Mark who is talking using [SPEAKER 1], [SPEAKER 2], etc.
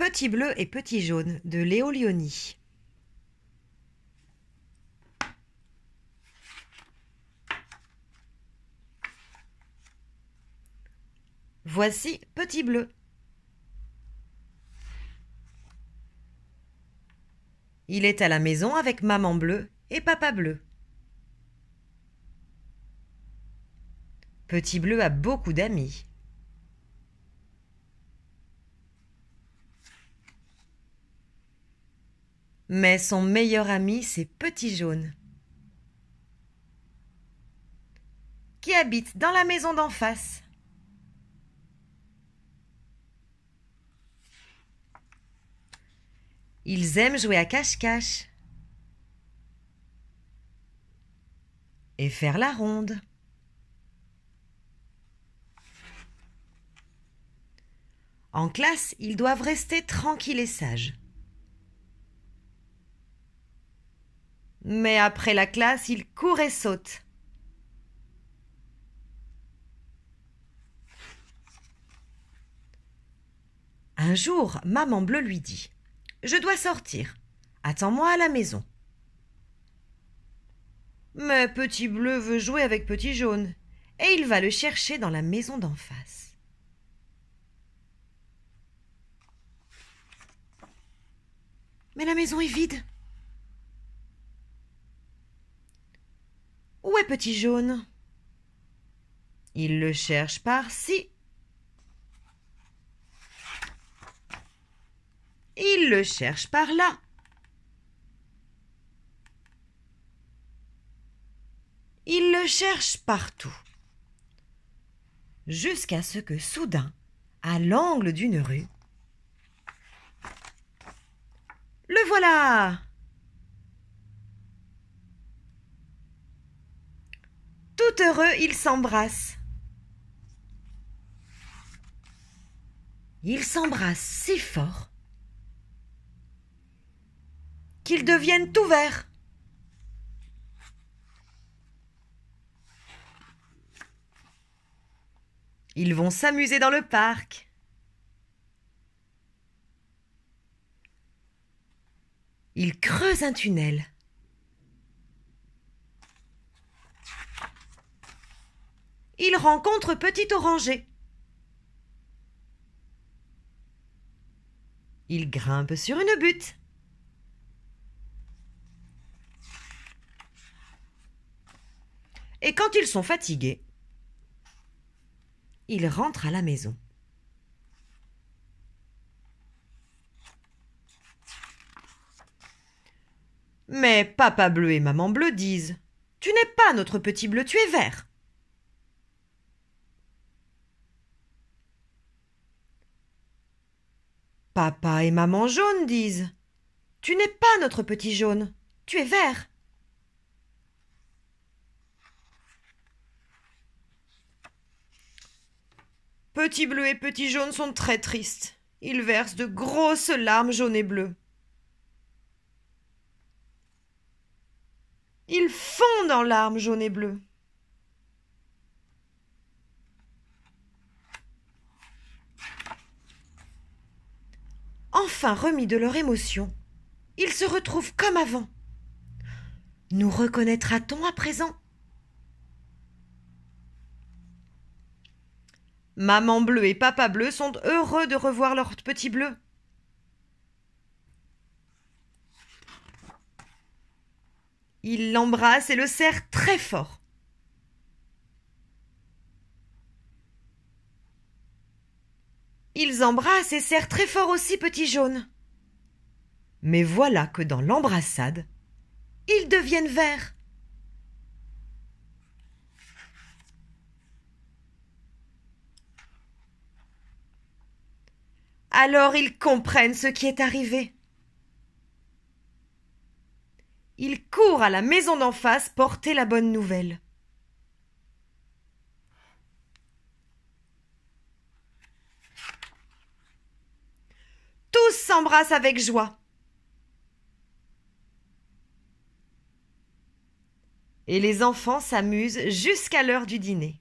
[SPEAKER 1] Petit bleu et petit jaune de Léo Voici Petit bleu. Il est à la maison avec maman bleue et papa bleu. Petit bleu a beaucoup d'amis. mais son meilleur ami, c'est Petit Jaune. Qui habite dans la maison d'en face. Ils aiment jouer à cache-cache. Et faire la ronde. En classe, ils doivent rester tranquilles et sages. mais après la classe, il court et saute. Un jour, Maman Bleue lui dit Je dois sortir. Attends-moi à la maison. Mais Petit Bleu veut jouer avec Petit Jaune, et il va le chercher dans la maison d'en face. Mais la maison est vide. Où est Petit Jaune Il le cherche par-ci. Il le cherche par-là. Il le cherche partout. Jusqu'à ce que soudain, à l'angle d'une rue, le voilà heureux, ils s'embrassent. Ils s'embrassent si fort qu'ils deviennent tout verts. Ils vont s'amuser dans le parc. Ils creusent un tunnel. ils rencontrent Petit Oranger. Ils grimpent sur une butte. Et quand ils sont fatigués, ils rentrent à la maison. Mais Papa Bleu et Maman Bleu disent Tu n'es pas notre petit bleu, tu es vert. Papa et maman jaune disent. Tu n'es pas notre petit jaune, tu es vert. Petit bleu et petit jaune sont très tristes. Ils versent de grosses larmes jaunes et bleues. Ils fondent en larmes jaunes et bleues. enfin remis de leur émotion, ils se retrouvent comme avant. Nous reconnaîtra-t-on à présent Maman bleue et papa bleu sont heureux de revoir leur petit bleu. Il l'embrasse et le serre très fort. embrassent et serrent très fort aussi Petit Jaune. Mais voilà que dans l'embrassade, ils deviennent verts. Alors ils comprennent ce qui est arrivé. Ils courent à la maison d'en face porter la bonne nouvelle. s'embrassent avec joie. Et les enfants s'amusent jusqu'à l'heure du dîner.